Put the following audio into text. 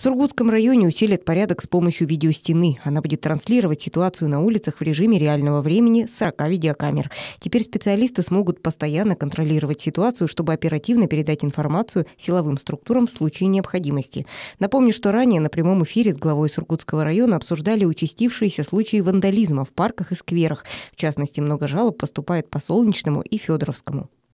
В Сургутском районе усилят порядок с помощью видеостены. Она будет транслировать ситуацию на улицах в режиме реального времени с 40 видеокамер. Теперь специалисты смогут постоянно контролировать ситуацию, чтобы оперативно передать информацию силовым структурам в случае необходимости. Напомню, что ранее на прямом эфире с главой Сургутского района обсуждали участившиеся случаи вандализма в парках и скверах. В частности, много жалоб поступает по Солнечному и Федоровскому.